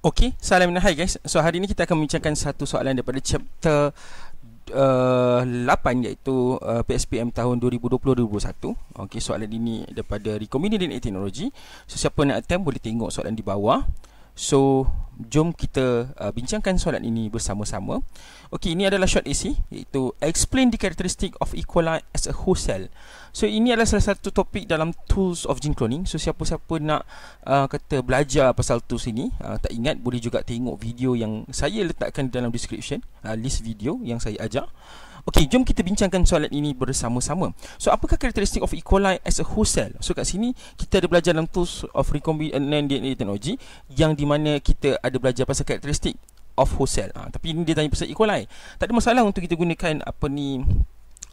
Okey, salam dan hai guys. So hari ni kita akan membincangkan satu soalan daripada chapter uh, eh, 8 iaitu uh, eh, PSPM tahun 2020-2021. Okey, soalan ini daripada Recombinant Technology. So siapa nak attempt boleh tengok soalan di bawah. So, jom kita uh, bincangkan soalan ini bersama-sama. Okey, ini adalah short AC iaitu explain the characteristic of E. coli as a host cell. So, ini adalah salah satu topik dalam tools of gene cloning. So, siapa-siapa nak uh, kata belajar pasal tools ini, uh, tak ingat boleh juga tengok video yang saya letakkan dalam description, uh, list video yang saya ajar. Okey, jom kita bincangkan soalan ini bersama-sama. So, apakah karakteristik of E. coli as a host cell? So, kat sini kita ada belajar dalam tools of recombinant DNA technology yang di mana kita ada belajar pasal karakteristik of host cell. Ha, tapi ini dia tanya pasal E. coli. Tak ada masalah untuk kita gunakan apa ni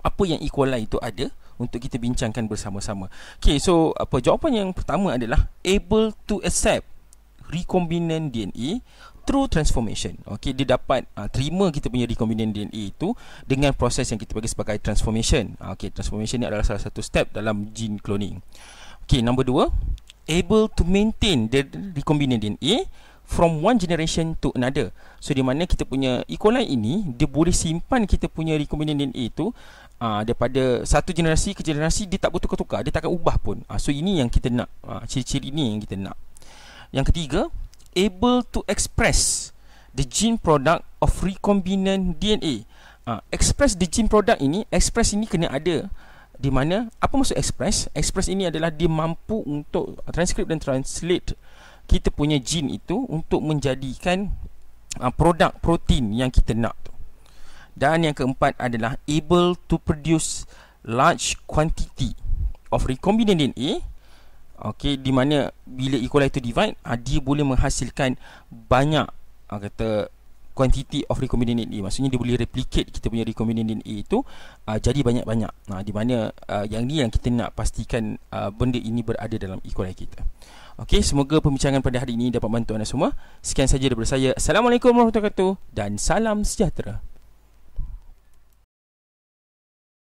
apa yang E. coli itu ada untuk kita bincangkan bersama-sama. Okey, so apa jawapan yang pertama adalah able to accept recombinant DNA Through transformation. okay, dia dapat uh, terima kita punya recombinant DNA itu dengan proses yang kita panggil sebagai transformation. Ah, okay, transformation ni adalah salah satu step dalam gene cloning. Okay, number dua, able to maintain the recombinant DNA from one generation to another. So di mana kita punya E. coli ini dia boleh simpan kita punya recombinant DNA itu uh, daripada satu generasi ke generasi dia tak bertukar-tukar, dia tak akan ubah pun. Uh, so ini yang kita nak uh, ciri-ciri ini yang kita nak. Yang ketiga, able to express the gene product of recombinant DNA. Ha, express the gene product ini, express ini kena ada di mana apa maksud express? Express ini adalah dia mampu untuk transcribe dan translate kita punya gene itu untuk menjadikan uh, produk protein yang kita nak tu. Dan yang keempat adalah able to produce large quantity of recombinant DNA okey di mana bila equal itu divide ha, dia boleh menghasilkan banyak ha, kata quantity of recombinant DNA maksudnya dia boleh replicate kita punya recombinant DNA itu ha, jadi banyak-banyak ha, di mana ha, yang ni yang kita nak pastikan ha, benda ini berada dalam equal kita okey semoga pembincangan pada hari ini dapat bantu anda semua sekian saja daripada saya assalamualaikum warahmatullahi wabarakatuh dan salam sejahtera